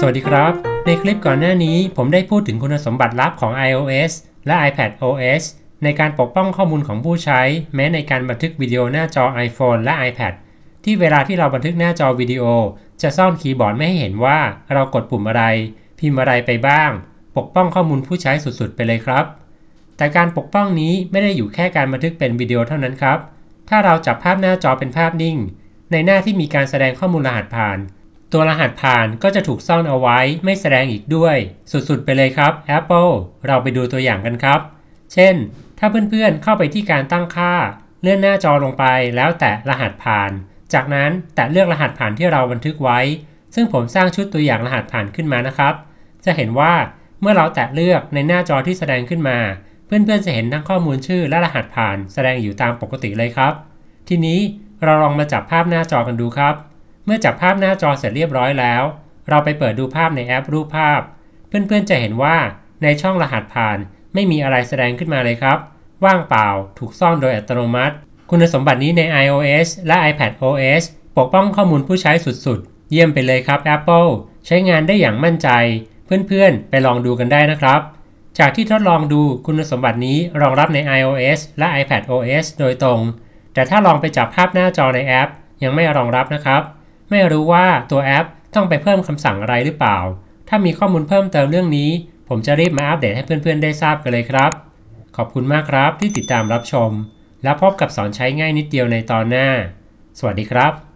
สวัสดีครับ ในคลิปก่อนหน้านี้ผมได้พูดถึงคุณสมบัติลับของ iOS และ iPad OS ในการปกป้องข้อมูลของผู้ใช้แม้ในการบันทึกวิดีโอหน้าจอ iPhone และ iPad ที่เวลาที่เราบันทึกหน้าจอวิดีโอ จะซ่อนคีย์บอร์ดไม่ให้เห็นว่า เรากดปุ่มอะไร พิมพ์อะไรไปบ้าง ปกป้องข้อมูลผู้ใช้สุดๆไปเลยครับ แต่การปกป้องนี้ไม่ได้อยู่แค่การบันทึกเป็นวิดีโอเท่านั้นครับถ้าเราจับภาพหน้าจอเป็นภาพนิ่ง ในหน้าที่มีการแสดงข้อมูลรหัสผ่านตัวรหัสผ่านก็จะถูกซ่อนเอาไว้ ไม่แสดงอีกด้วย สุดๆไปเลยครับ Apple เราไปดูตัวอย่างกันครับ เช่น ถ้าเพื่อน ๆเข้าไปที่การตั้งค่า เลื่อนหน้าจอลงไปแล้วแตะรหัสผ่าน จากนั้นแตะเลือกรหัสผ่านที่เราบันทึกไว้ ซึ่งผมสร้างชุดตัวอย่างรหัสผ่านขึ้นมานะครับ จะเห็นว่าเมื่อเราแตะเลือกในหน้าจอที่แสดงขึ้นมา เพื่อนๆจะเห็นทั้งข้อมูลชื่อและรหัสผ่าน แสดงอยู่ตามปกติเลยครับ ทีนี้เราลองมาจับภาพหน้าจอกันดูครับเมื่อจับภาพหน้าจอเสร็จเรียบร้อยแล้ว เราไปเปิดดูภาพในแอปรูปภาพ เพื่อนๆจะเห็นว่าในช่องรหัสผ่านไม่มีอะไรแสดงขึ้นมาเลยครับ ว่างเปล่าถูกซ่อนโดยอัตโนมัติ คุณสมบัตินี้ใน iOS และ iPad OS ปกป้องข้อมูลผู้ใช้สุดๆ เยี่ยมไปเลยครับ Apple ใช้งานได้อย่างมั่นใจ เพื่อนๆไปลองดูกันได้นะครับ จากที่ทดลองดูคุณสมบัตินี้รองรับใน iOS และ iPad OS โดยตรง แต่ถ้าลองไปจับภาพหน้าจอในแอป ยังไม่รองรับนะครับไม่รู้ว่าตัวแอปต้องไปเพิ่มคำสั่งอะไรหรือเปล่า ถ้ามีข้อมูลเพิ่มเติมเรื่องนี้ ผมจะรีบมาอัปเดตให้เพื่อนๆได้ทราบกันเลยครับ ขอบคุณมากครับที่ติดตามรับชม แล้วพบกับสอนใช้ง่ายนิดเดียวในตอนหน้า สวัสดีครับ